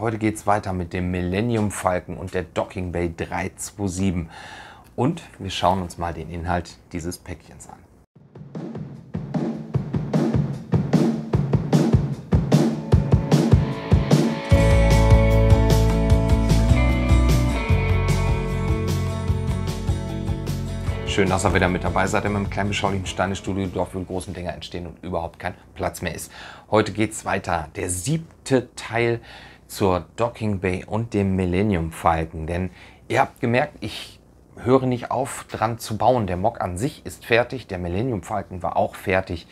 Heute geht es weiter mit dem Millennium Falcon und der Docking Bay 327. Und wir schauen uns mal den Inhalt dieses Päckchens an. Schön, dass ihr wieder mit dabei seid in meinem kleinen beschaulichen Steinestudio, dort für die großen Dinger entstehen und überhaupt kein Platz mehr ist. Heute geht es weiter. Der siebte Teil zur Docking Bay und dem Millennium Falcon. Denn ihr habt gemerkt, ich höre nicht auf, dran zu bauen. Der Mock an sich ist fertig, der Millennium Falcon war auch fertig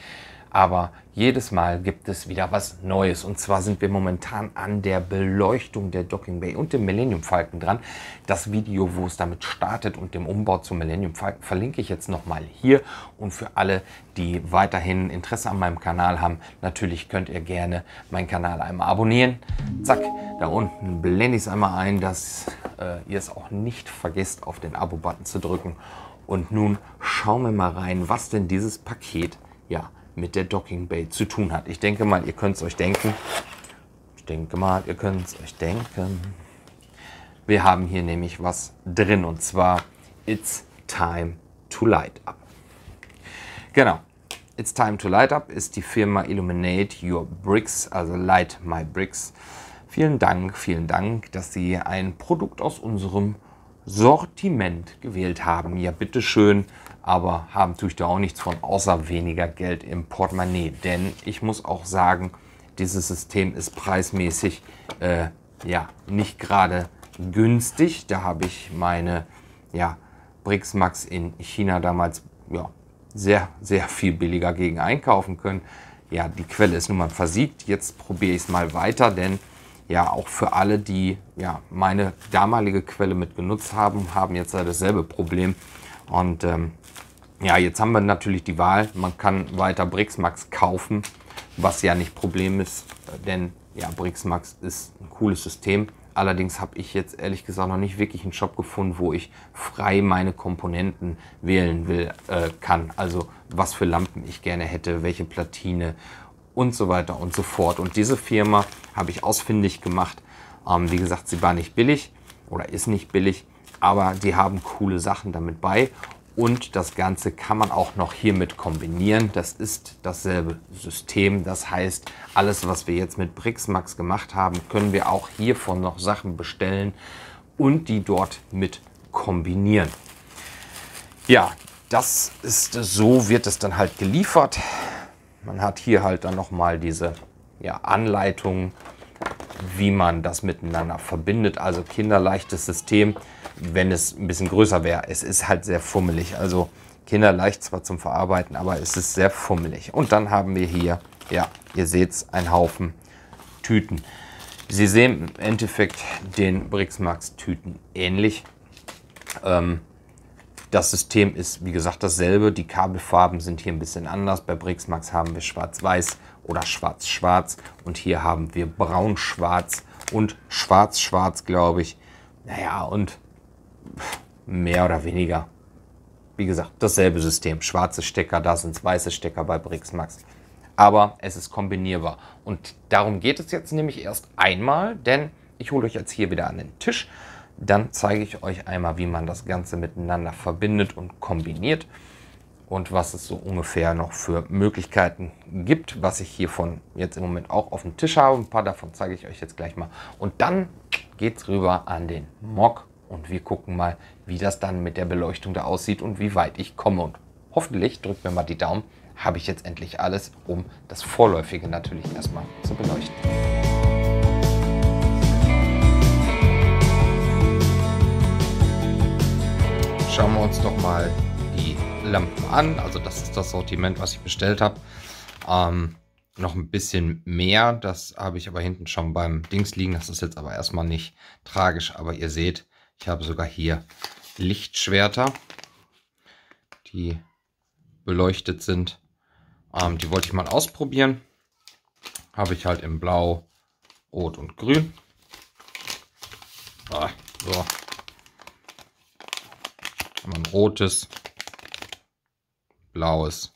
aber jedes Mal gibt es wieder was Neues. Und zwar sind wir momentan an der Beleuchtung der Docking Bay und dem Millennium Falcon dran. Das Video, wo es damit startet und dem Umbau zum Millennium Falcon, verlinke ich jetzt nochmal hier. Und für alle, die weiterhin Interesse an meinem Kanal haben, natürlich könnt ihr gerne meinen Kanal einmal abonnieren. Zack, da unten blende ich es einmal ein, dass äh, ihr es auch nicht vergesst, auf den Abo-Button zu drücken. Und nun schauen wir mal rein, was denn dieses Paket ja, mit der Docking Bay zu tun hat. Ich denke mal, ihr könnt es euch denken. Ich denke mal, ihr könnt es euch denken. Wir haben hier nämlich was drin und zwar It's Time to Light Up. Genau. It's Time to Light Up ist die Firma Illuminate Your Bricks, also Light My Bricks. Vielen Dank, vielen Dank, dass Sie ein Produkt aus unserem Sortiment gewählt haben. Ja, bitteschön, aber haben natürlich da auch nichts von, außer weniger Geld im Portemonnaie. Denn ich muss auch sagen, dieses System ist preismäßig äh, ja nicht gerade günstig. Da habe ich meine ja, Brixmax in China damals ja, sehr, sehr viel billiger gegen einkaufen können. Ja, die Quelle ist nun mal versiegt. Jetzt probiere ich es mal weiter, denn ja auch für alle, die ja meine damalige Quelle mit genutzt haben, haben jetzt dasselbe Problem. Und ähm, ja, jetzt haben wir natürlich die Wahl. Man kann weiter Brixmax kaufen, was ja nicht Problem ist, denn ja, Brixmax ist ein cooles System. Allerdings habe ich jetzt ehrlich gesagt noch nicht wirklich einen Shop gefunden, wo ich frei meine Komponenten wählen will, äh, kann. Also was für Lampen ich gerne hätte, welche Platine und so weiter und so fort. Und diese Firma habe ich ausfindig gemacht. Ähm, wie gesagt, sie war nicht billig oder ist nicht billig, aber die haben coole Sachen damit bei. Und das Ganze kann man auch noch hiermit kombinieren. Das ist dasselbe System. Das heißt, alles, was wir jetzt mit Brixmax gemacht haben, können wir auch hiervon noch Sachen bestellen und die dort mit kombinieren. Ja, das ist so, wird es dann halt geliefert. Man hat hier halt dann nochmal diese ja, Anleitung, wie man das miteinander verbindet. Also kinderleichtes System, wenn es ein bisschen größer wäre. Es ist halt sehr fummelig. Also kinderleicht zwar zum Verarbeiten, aber es ist sehr fummelig. Und dann haben wir hier, ja, ihr seht es, ein Haufen Tüten. Sie sehen im Endeffekt den Brixmax-Tüten ähnlich. Ähm, das System ist, wie gesagt, dasselbe. Die Kabelfarben sind hier ein bisschen anders. Bei Brixmax haben wir schwarz-weiß oder schwarz-schwarz. Und hier haben wir braun-schwarz und schwarz-schwarz, glaube ich. Naja, und mehr oder weniger. Wie gesagt, dasselbe System. Schwarze Stecker, da sind es weiße Stecker bei Brixmax. Aber es ist kombinierbar. Und darum geht es jetzt nämlich erst einmal, denn ich hole euch jetzt hier wieder an den Tisch dann zeige ich euch einmal, wie man das Ganze miteinander verbindet und kombiniert und was es so ungefähr noch für Möglichkeiten gibt, was ich hiervon jetzt im Moment auch auf dem Tisch habe. Ein paar davon zeige ich euch jetzt gleich mal. Und dann geht es rüber an den Mock und wir gucken mal, wie das dann mit der Beleuchtung da aussieht und wie weit ich komme. Und hoffentlich, drückt mir mal die Daumen, habe ich jetzt endlich alles, um das Vorläufige natürlich erstmal zu beleuchten. schauen wir uns doch mal die Lampen an. Also das ist das Sortiment, was ich bestellt habe. Ähm, noch ein bisschen mehr. Das habe ich aber hinten schon beim Dings liegen. Das ist jetzt aber erstmal nicht tragisch. Aber ihr seht, ich habe sogar hier Lichtschwerter, die beleuchtet sind. Ähm, die wollte ich mal ausprobieren. Habe ich halt in Blau, Rot und Grün. Ah, so mal rotes, blaues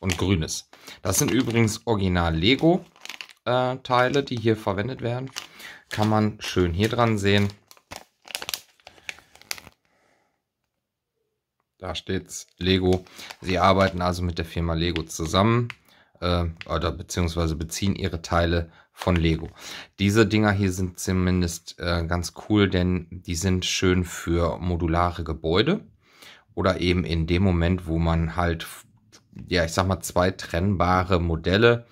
und grünes. Das sind übrigens original Lego äh, Teile, die hier verwendet werden. Kann man schön hier dran sehen. Da steht's Lego. Sie arbeiten also mit der Firma Lego zusammen äh, oder beziehungsweise beziehen ihre Teile von Lego. Diese Dinger hier sind zumindest äh, ganz cool, denn die sind schön für modulare Gebäude oder eben in dem Moment, wo man halt, ja, ich sag mal, zwei trennbare Modelle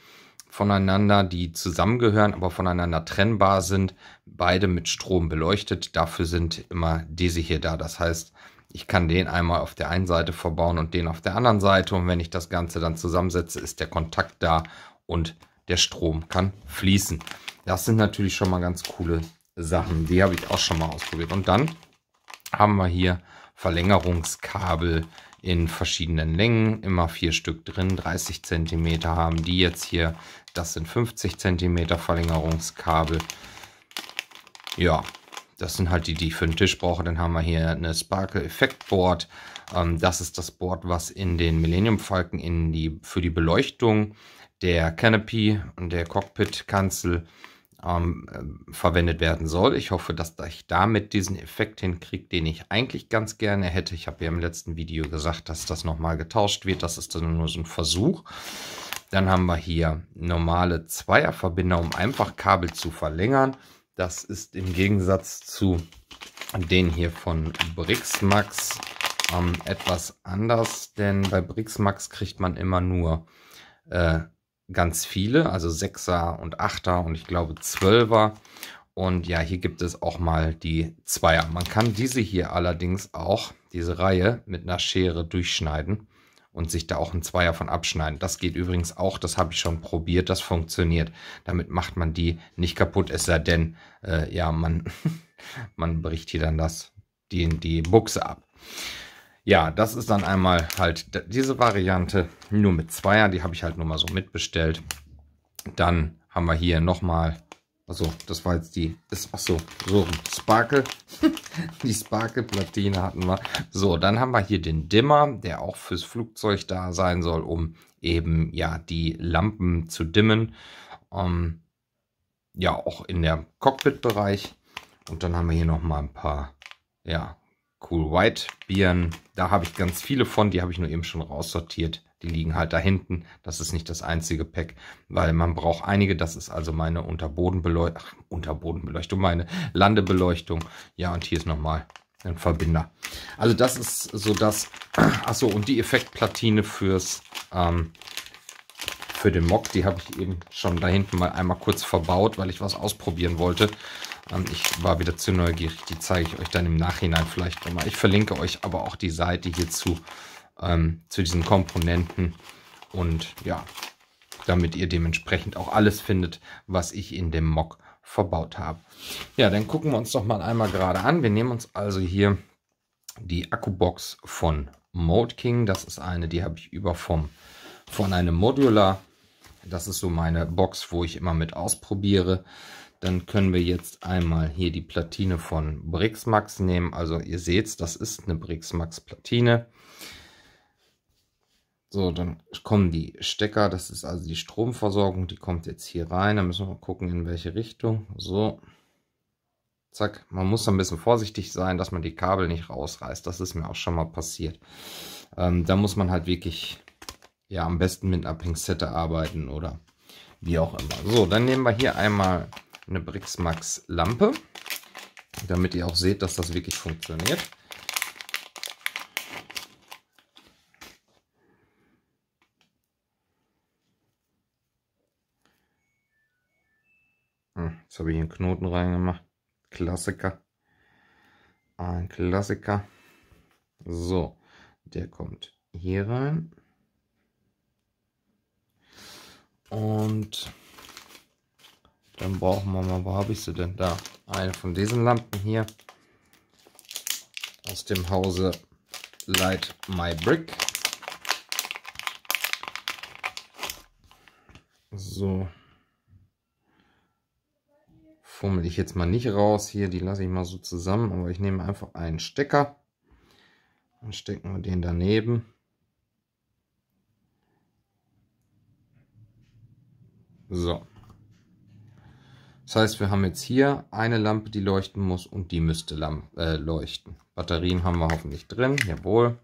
voneinander, die zusammengehören, aber voneinander trennbar sind, beide mit Strom beleuchtet. Dafür sind immer diese hier da. Das heißt, ich kann den einmal auf der einen Seite verbauen und den auf der anderen Seite. Und wenn ich das Ganze dann zusammensetze, ist der Kontakt da und der Strom kann fließen. Das sind natürlich schon mal ganz coole Sachen. Die habe ich auch schon mal ausprobiert. Und dann haben wir hier Verlängerungskabel in verschiedenen Längen. Immer vier Stück drin. 30 cm haben die jetzt hier. Das sind 50 cm Verlängerungskabel. Ja, das sind halt die, die ich für den Tisch brauche. Dann haben wir hier eine Sparkle Effect Board. Ähm, das ist das Board, was in den Millennium Falken in die, für die Beleuchtung der Canopy und der Cockpit-Kanzel ähm, äh, verwendet werden soll. Ich hoffe, dass ich damit diesen Effekt hinkriege, den ich eigentlich ganz gerne hätte. Ich habe ja im letzten Video gesagt, dass das nochmal getauscht wird. Das ist dann nur so ein Versuch. Dann haben wir hier normale Zweierverbinder, um einfach Kabel zu verlängern. Das ist im Gegensatz zu den hier von Brixmax ähm, etwas anders, denn bei Brixmax kriegt man immer nur äh, ganz viele, also 6er und 8er und ich glaube 12er. Und ja, hier gibt es auch mal die 2er. Man kann diese hier allerdings auch, diese Reihe, mit einer Schere durchschneiden und sich da auch ein Zweier von abschneiden. Das geht übrigens auch, das habe ich schon probiert, das funktioniert. Damit macht man die nicht kaputt, es sei denn, äh, ja, man, man bricht hier dann das, die, die Buchse ab. Ja, das ist dann einmal halt diese Variante, nur mit Zweier, die habe ich halt nur mal so mitbestellt. Dann haben wir hier nochmal, also das war jetzt die, ist auch so, so Sparkle, die Sparkle-Platine hatten wir. So, dann haben wir hier den Dimmer, der auch fürs Flugzeug da sein soll, um eben ja die Lampen zu dimmen. Ähm, ja, auch in der Cockpit-Bereich. Und dann haben wir hier nochmal ein paar ja, Cool White Bieren. Da habe ich ganz viele von, die habe ich nur eben schon raussortiert. Die liegen halt da hinten. Das ist nicht das einzige Pack, weil man braucht einige. Das ist also meine Unterbodenbeleuchtung, Ach, Unterbodenbeleuchtung, meine Landebeleuchtung. Ja, und hier ist nochmal ein Verbinder. Also das ist so das. Achso, und die Effektplatine fürs, ähm, für den Mock, die habe ich eben schon da hinten mal einmal kurz verbaut, weil ich was ausprobieren wollte ich war wieder zu neugierig. Die zeige ich euch dann im Nachhinein vielleicht nochmal. Ich verlinke euch aber auch die Seite hierzu, ähm, zu diesen Komponenten. Und ja, damit ihr dementsprechend auch alles findet, was ich in dem Mock verbaut habe. Ja, dann gucken wir uns doch mal einmal gerade an. Wir nehmen uns also hier die Akkubox von Mode King. Das ist eine, die habe ich über vom, von einem Modular. Das ist so meine Box, wo ich immer mit ausprobiere. Dann können wir jetzt einmal hier die Platine von Brixmax nehmen. Also ihr seht, das ist eine Brixmax Platine. So, dann kommen die Stecker. Das ist also die Stromversorgung. Die kommt jetzt hier rein. Da müssen wir mal gucken, in welche Richtung. So. Zack. Man muss ein bisschen vorsichtig sein, dass man die Kabel nicht rausreißt. Das ist mir auch schon mal passiert. Ähm, da muss man halt wirklich, ja, am besten mit einer Pinzette arbeiten oder wie auch immer. So, dann nehmen wir hier einmal eine Brixmax Lampe, damit ihr auch seht, dass das wirklich funktioniert. Hm, jetzt habe ich einen Knoten reingemacht. Klassiker. Ein Klassiker. So, der kommt hier rein. Und dann brauchen wir mal, wo habe ich sie denn? Da, eine von diesen Lampen hier. Aus dem Hause Light My Brick. So. Fummel ich jetzt mal nicht raus hier, die lasse ich mal so zusammen, aber ich nehme einfach einen Stecker. und stecken wir den daneben. So, das heißt, wir haben jetzt hier eine Lampe, die leuchten muss und die müsste äh, leuchten. Batterien haben wir hoffentlich drin, jawohl.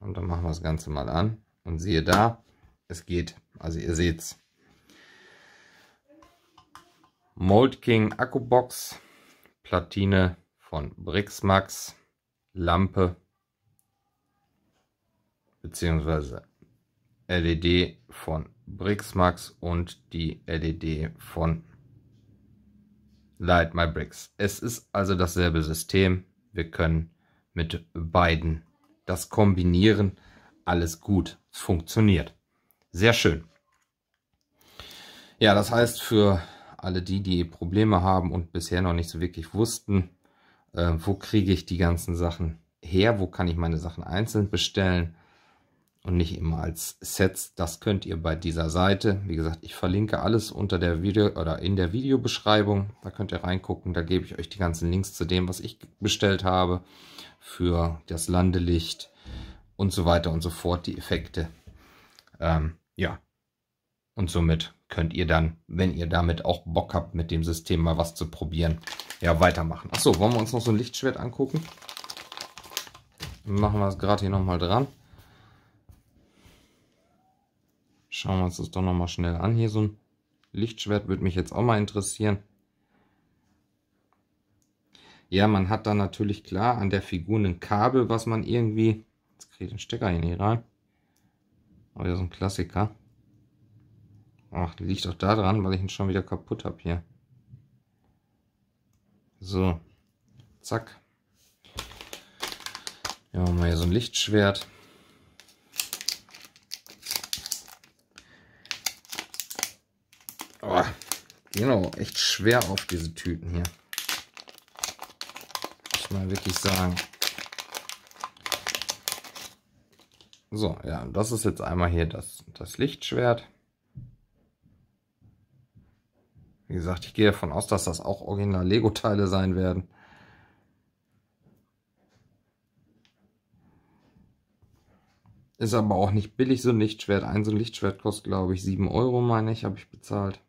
Und dann machen wir das Ganze mal an. Und siehe da, es geht. Also ihr seht's. Mold King Akkubox, Platine von Brixmax, Lampe, beziehungsweise LED von Brixmax und die LED von Light My Bricks. Es ist also dasselbe System. Wir können mit beiden das kombinieren. Alles gut. Es funktioniert. Sehr schön. Ja, das heißt für alle die, die Probleme haben und bisher noch nicht so wirklich wussten, äh, wo kriege ich die ganzen Sachen her, wo kann ich meine Sachen einzeln bestellen, und nicht immer als Sets. Das könnt ihr bei dieser Seite. Wie gesagt, ich verlinke alles unter der Video oder in der Videobeschreibung. Da könnt ihr reingucken. Da gebe ich euch die ganzen Links zu dem, was ich bestellt habe für das Landelicht und so weiter und so fort, die Effekte. Ähm, ja, und somit könnt ihr dann, wenn ihr damit auch Bock habt, mit dem System mal was zu probieren, ja, weitermachen. Achso, wollen wir uns noch so ein Lichtschwert angucken? Machen wir es gerade hier nochmal dran. Schauen wir uns das doch nochmal schnell an. Hier so ein Lichtschwert würde mich jetzt auch mal interessieren. Ja, man hat da natürlich klar an der Figur ein Kabel, was man irgendwie... Jetzt kriege ich den Stecker hier nicht rein. Aber ja, so ein Klassiker. Ach, liegt doch da dran, weil ich ihn schon wieder kaputt habe hier. So, zack. Ja, mal hier so ein Lichtschwert. Oh, genau, echt schwer auf diese Tüten hier. Muss mal wirklich sagen. So, ja, das ist jetzt einmal hier das, das Lichtschwert. Wie gesagt, ich gehe davon aus, dass das auch original Lego-Teile sein werden. Ist aber auch nicht billig, so ein Lichtschwert. Ein so ein Lichtschwert kostet, glaube ich, 7 Euro, meine ich, habe ich bezahlt.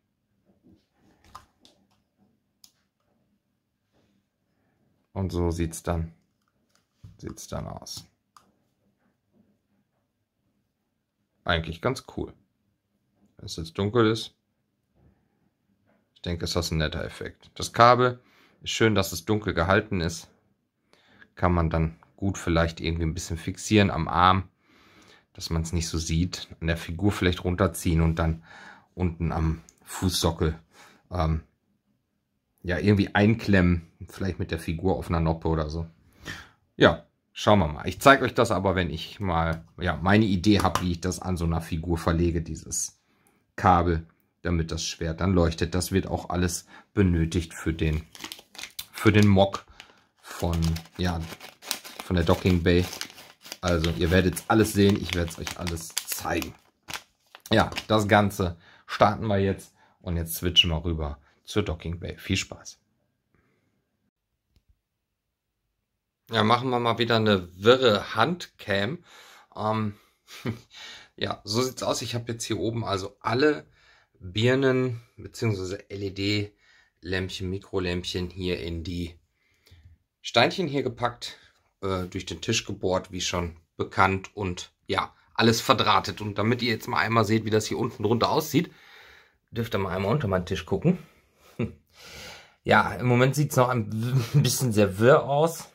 Und so sieht's dann, sieht's dann aus. Eigentlich ganz cool. Wenn es jetzt dunkel ist, ich denke, ist das ein netter Effekt. Das Kabel ist schön, dass es dunkel gehalten ist. Kann man dann gut vielleicht irgendwie ein bisschen fixieren am Arm, dass man es nicht so sieht. An der Figur vielleicht runterziehen und dann unten am Fußsockel ähm, ja, irgendwie einklemmen. Vielleicht mit der Figur auf einer Noppe oder so. Ja, schauen wir mal. Ich zeige euch das aber, wenn ich mal ja, meine Idee habe, wie ich das an so einer Figur verlege, dieses Kabel, damit das Schwert dann leuchtet. Das wird auch alles benötigt für den, für den Mock von, ja, von der Docking Bay. Also ihr werdet alles sehen, ich werde es euch alles zeigen. Ja, das Ganze starten wir jetzt und jetzt switchen wir rüber zur Docking Bay. Viel Spaß. Ja, machen wir mal wieder eine wirre Handcam. Ähm, ja, so sieht's aus. Ich habe jetzt hier oben also alle Birnen bzw. LED-Lämpchen, Mikrolämpchen hier in die Steinchen hier gepackt, äh, durch den Tisch gebohrt, wie schon bekannt und ja, alles verdrahtet. Und damit ihr jetzt mal einmal seht, wie das hier unten drunter aussieht, dürft ihr mal einmal unter meinen Tisch gucken. Ja, im Moment sieht es noch ein bisschen sehr wirr aus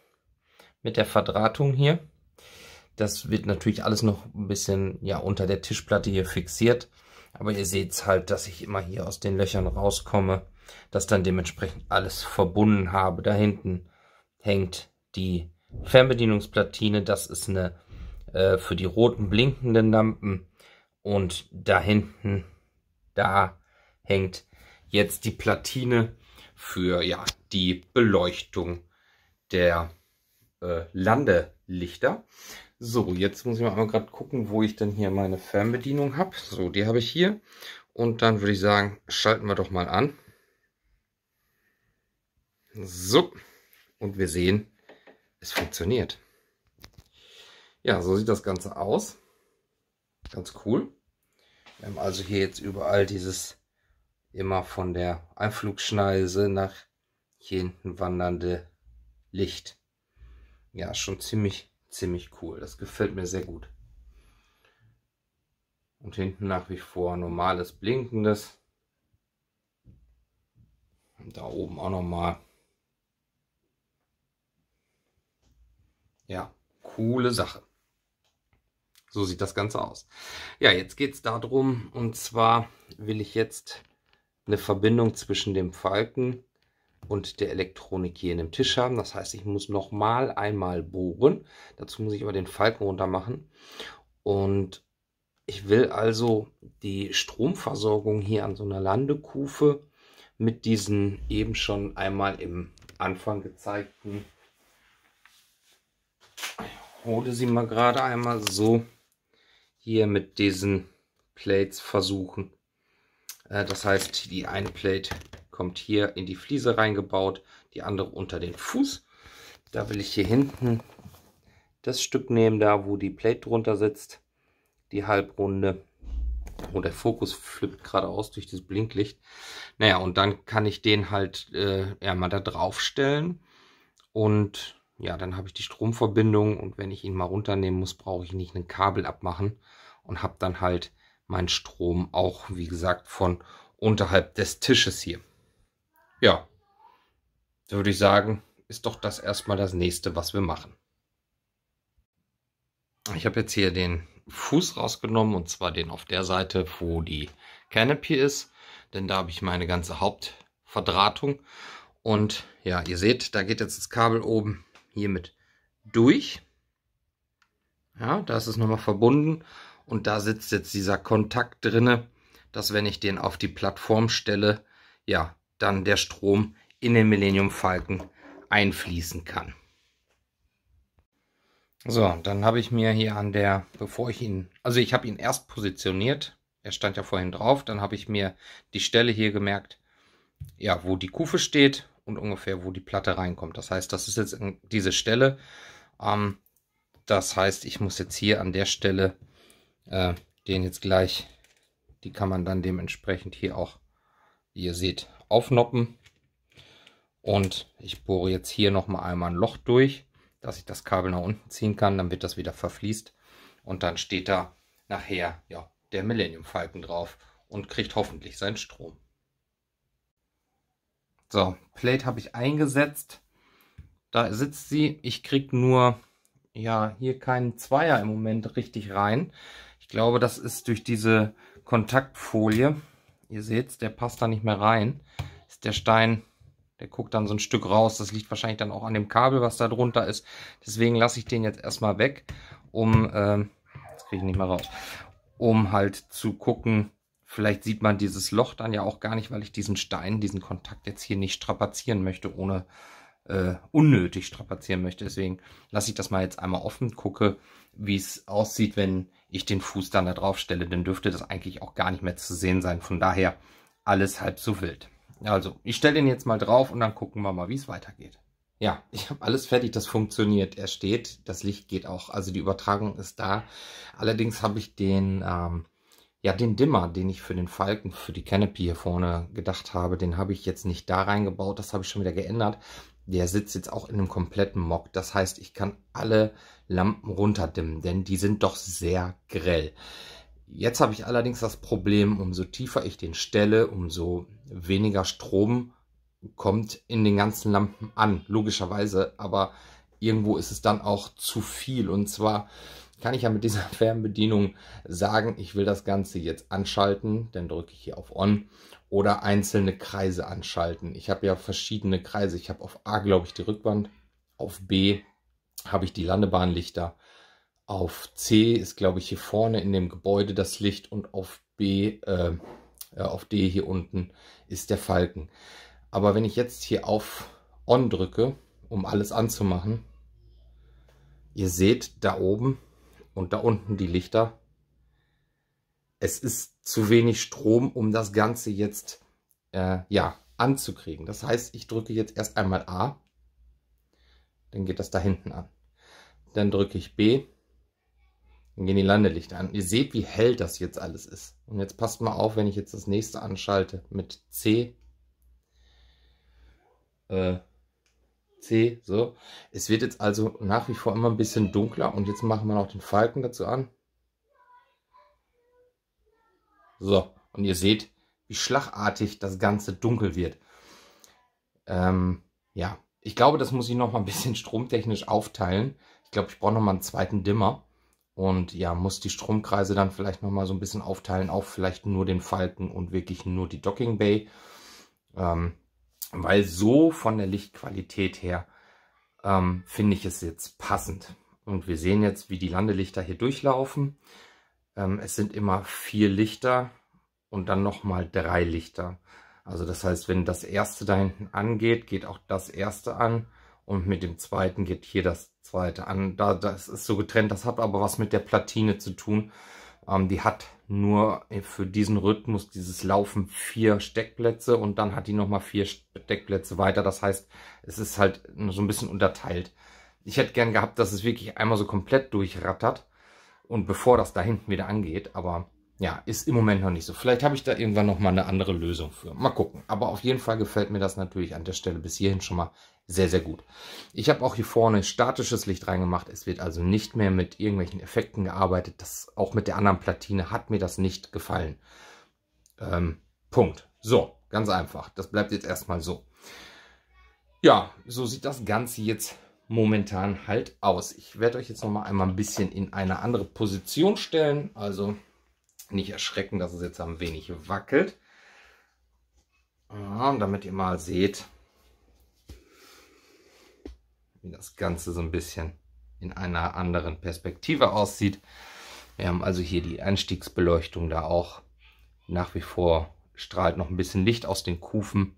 mit der Verdrahtung hier. Das wird natürlich alles noch ein bisschen ja unter der Tischplatte hier fixiert. Aber ihr seht es halt, dass ich immer hier aus den Löchern rauskomme, dass dann dementsprechend alles verbunden habe. Da hinten hängt die Fernbedienungsplatine. Das ist eine äh, für die roten blinkenden Lampen. Und da hinten, da hängt jetzt die Platine für ja, die Beleuchtung der äh, Landelichter. So, jetzt muss ich mal gerade gucken, wo ich denn hier meine Fernbedienung habe. So, die habe ich hier. Und dann würde ich sagen, schalten wir doch mal an. So, und wir sehen, es funktioniert. Ja, so sieht das Ganze aus. Ganz cool. Wir haben also hier jetzt überall dieses immer von der Einflugschneise nach hier hinten wandernde Licht. Ja, schon ziemlich, ziemlich cool. Das gefällt mir sehr gut. Und hinten nach wie vor normales blinkendes. Und da oben auch nochmal. Ja, coole Sache. So sieht das Ganze aus. Ja, jetzt geht es darum, und zwar will ich jetzt eine Verbindung zwischen dem Falken und der Elektronik hier in dem Tisch haben. Das heißt, ich muss nochmal einmal bohren. Dazu muss ich aber den Falken runter machen. Und ich will also die Stromversorgung hier an so einer Landekufe mit diesen eben schon einmal im Anfang gezeigten, ich hole sie mal gerade einmal so, hier mit diesen Plates versuchen äh, das heißt, die eine Plate kommt hier in die Fliese reingebaut, die andere unter den Fuß. Da will ich hier hinten das Stück nehmen, da wo die Plate drunter sitzt, die Halbrunde. Oh, der Fokus flippt geradeaus durch das Blinklicht. Naja, und dann kann ich den halt äh, mal da drauf stellen. Und ja, dann habe ich die Stromverbindung und wenn ich ihn mal runternehmen muss, brauche ich nicht ein Kabel abmachen und habe dann halt mein Strom auch, wie gesagt, von unterhalb des Tisches hier. Ja, würde ich sagen, ist doch das erstmal das nächste, was wir machen. Ich habe jetzt hier den Fuß rausgenommen und zwar den auf der Seite, wo die Canopy ist, denn da habe ich meine ganze Hauptverdrahtung. Und ja, ihr seht, da geht jetzt das Kabel oben hiermit durch. Ja, da ist es nochmal verbunden und da sitzt jetzt dieser Kontakt drinne, dass wenn ich den auf die Plattform stelle, ja, dann der Strom in den Millennium Falken einfließen kann. So, dann habe ich mir hier an der, bevor ich ihn, also ich habe ihn erst positioniert, er stand ja vorhin drauf, dann habe ich mir die Stelle hier gemerkt, ja, wo die Kufe steht und ungefähr, wo die Platte reinkommt. Das heißt, das ist jetzt diese Stelle. Ähm, das heißt, ich muss jetzt hier an der Stelle äh, den jetzt gleich. Die kann man dann dementsprechend hier auch, wie ihr seht, aufnoppen. Und ich bohre jetzt hier nochmal einmal ein Loch durch, dass ich das Kabel nach unten ziehen kann. Dann wird das wieder verfließt. Und dann steht da nachher ja, der Millennium Falcon drauf und kriegt hoffentlich seinen Strom. So, Plate habe ich eingesetzt. Da sitzt sie. Ich kriege nur, ja, hier keinen Zweier im Moment richtig rein. Ich glaube, das ist durch diese Kontaktfolie, ihr seht, der passt da nicht mehr rein, ist der Stein, der guckt dann so ein Stück raus. Das liegt wahrscheinlich dann auch an dem Kabel, was da drunter ist. Deswegen lasse ich den jetzt erstmal weg, um, äh, das kriege ich nicht mehr raus, um halt zu gucken, Vielleicht sieht man dieses Loch dann ja auch gar nicht, weil ich diesen Stein, diesen Kontakt jetzt hier nicht strapazieren möchte, ohne äh, unnötig strapazieren möchte. Deswegen lasse ich das mal jetzt einmal offen, gucke, wie es aussieht, wenn ich den Fuß dann da drauf stelle, dann dürfte das eigentlich auch gar nicht mehr zu sehen sein. Von daher alles halb so wild. Also, ich stelle ihn jetzt mal drauf und dann gucken wir mal, wie es weitergeht. Ja, ich habe alles fertig, das funktioniert. Er steht, das Licht geht auch, also die Übertragung ist da. Allerdings habe ich den, ähm, ja, den Dimmer, den ich für den Falken, für die Canopy hier vorne gedacht habe, den habe ich jetzt nicht da reingebaut. Das habe ich schon wieder geändert der sitzt jetzt auch in einem kompletten Mock. Das heißt, ich kann alle Lampen runterdimmen, denn die sind doch sehr grell. Jetzt habe ich allerdings das Problem, umso tiefer ich den stelle, umso weniger Strom kommt in den ganzen Lampen an, logischerweise, aber irgendwo ist es dann auch zu viel. Und zwar kann ich ja mit dieser Fernbedienung sagen, ich will das Ganze jetzt anschalten, dann drücke ich hier auf On oder einzelne Kreise anschalten. Ich habe ja verschiedene Kreise. Ich habe auf A, glaube ich, die Rückwand. Auf B habe ich die Landebahnlichter. Auf C ist, glaube ich, hier vorne in dem Gebäude das Licht und auf B, äh, auf D hier unten ist der Falken. Aber wenn ich jetzt hier auf On drücke, um alles anzumachen, ihr seht da oben und da unten die Lichter es ist zu wenig Strom, um das Ganze jetzt äh, ja, anzukriegen. Das heißt, ich drücke jetzt erst einmal A, dann geht das da hinten an. Dann drücke ich B, dann gehen die Landelichter an. ihr seht, wie hell das jetzt alles ist. Und jetzt passt mal auf, wenn ich jetzt das nächste anschalte mit C. Äh, C, so. Es wird jetzt also nach wie vor immer ein bisschen dunkler. Und jetzt machen wir noch den Falken dazu an. So, und ihr seht, wie schlagartig das Ganze dunkel wird. Ähm, ja, ich glaube, das muss ich noch mal ein bisschen stromtechnisch aufteilen. Ich glaube, ich brauche noch mal einen zweiten Dimmer. Und ja, muss die Stromkreise dann vielleicht noch mal so ein bisschen aufteilen. Auch vielleicht nur den Falken und wirklich nur die Docking Bay. Ähm, weil so von der Lichtqualität her ähm, finde ich es jetzt passend. Und wir sehen jetzt, wie die Landelichter hier durchlaufen. Ähm, es sind immer vier Lichter und dann nochmal drei Lichter. Also das heißt, wenn das erste da hinten angeht, geht auch das erste an und mit dem zweiten geht hier das zweite an. Da, das ist so getrennt, das hat aber was mit der Platine zu tun. Ähm, die hat nur für diesen Rhythmus, dieses Laufen, vier Steckplätze und dann hat die nochmal vier Steckplätze weiter. Das heißt, es ist halt so ein bisschen unterteilt. Ich hätte gern gehabt, dass es wirklich einmal so komplett durchrattert und bevor das da hinten wieder angeht. Aber ja, ist im Moment noch nicht so. Vielleicht habe ich da irgendwann nochmal eine andere Lösung für. Mal gucken. Aber auf jeden Fall gefällt mir das natürlich an der Stelle bis hierhin schon mal sehr, sehr gut. Ich habe auch hier vorne statisches Licht reingemacht. Es wird also nicht mehr mit irgendwelchen Effekten gearbeitet. Das, auch mit der anderen Platine hat mir das nicht gefallen. Ähm, Punkt. So, ganz einfach. Das bleibt jetzt erstmal so. Ja, so sieht das Ganze jetzt momentan halt aus. Ich werde euch jetzt noch mal einmal ein bisschen in eine andere Position stellen. Also nicht erschrecken, dass es jetzt ein wenig wackelt. Ja, ah, damit ihr mal seht, wie das Ganze so ein bisschen in einer anderen Perspektive aussieht. Wir haben also hier die Einstiegsbeleuchtung da auch. Nach wie vor strahlt noch ein bisschen Licht aus den Kufen.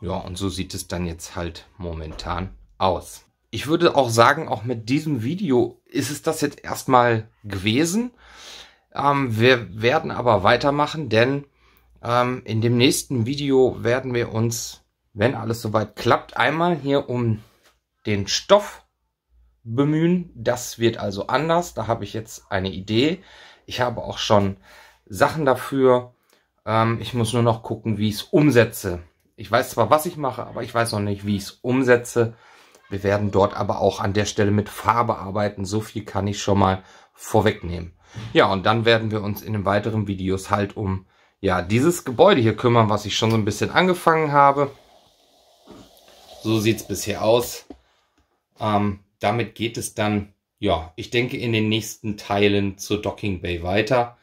Ja, und so sieht es dann jetzt halt momentan aus ich würde auch sagen, auch mit diesem Video ist es das jetzt erstmal gewesen. Ähm, wir werden aber weitermachen, denn ähm, in dem nächsten Video werden wir uns, wenn alles soweit klappt, einmal hier um den Stoff bemühen. Das wird also anders. Da habe ich jetzt eine Idee. Ich habe auch schon Sachen dafür. Ähm, ich muss nur noch gucken, wie ich es umsetze. Ich weiß zwar, was ich mache, aber ich weiß noch nicht, wie ich es umsetze. Wir werden dort aber auch an der Stelle mit Farbe arbeiten. So viel kann ich schon mal vorwegnehmen. Ja, und dann werden wir uns in den weiteren Videos halt um ja, dieses Gebäude hier kümmern, was ich schon so ein bisschen angefangen habe. So sieht es bisher aus. Ähm, damit geht es dann, ja, ich denke in den nächsten Teilen zur Docking Bay weiter.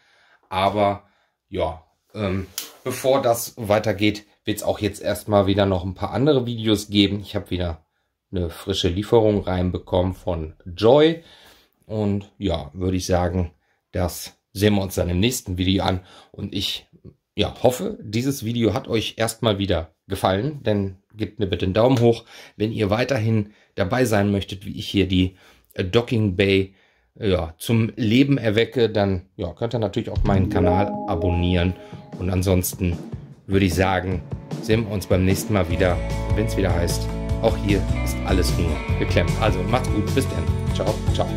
Aber ja, ähm, bevor das weitergeht, wird es auch jetzt erstmal wieder noch ein paar andere Videos geben. Ich habe wieder eine frische Lieferung reinbekommen von Joy. Und ja, würde ich sagen, das sehen wir uns dann im nächsten Video an. Und ich ja, hoffe, dieses Video hat euch erstmal wieder gefallen. Denn gebt mir bitte einen Daumen hoch, wenn ihr weiterhin dabei sein möchtet, wie ich hier die äh, Docking Bay äh, ja, zum Leben erwecke. Dann ja, könnt ihr natürlich auch meinen Kanal abonnieren. Und ansonsten würde ich sagen, sehen wir uns beim nächsten Mal wieder, wenn es wieder heißt auch hier ist alles nur geklemmt. Also macht's gut, bis dann. Ciao, ciao.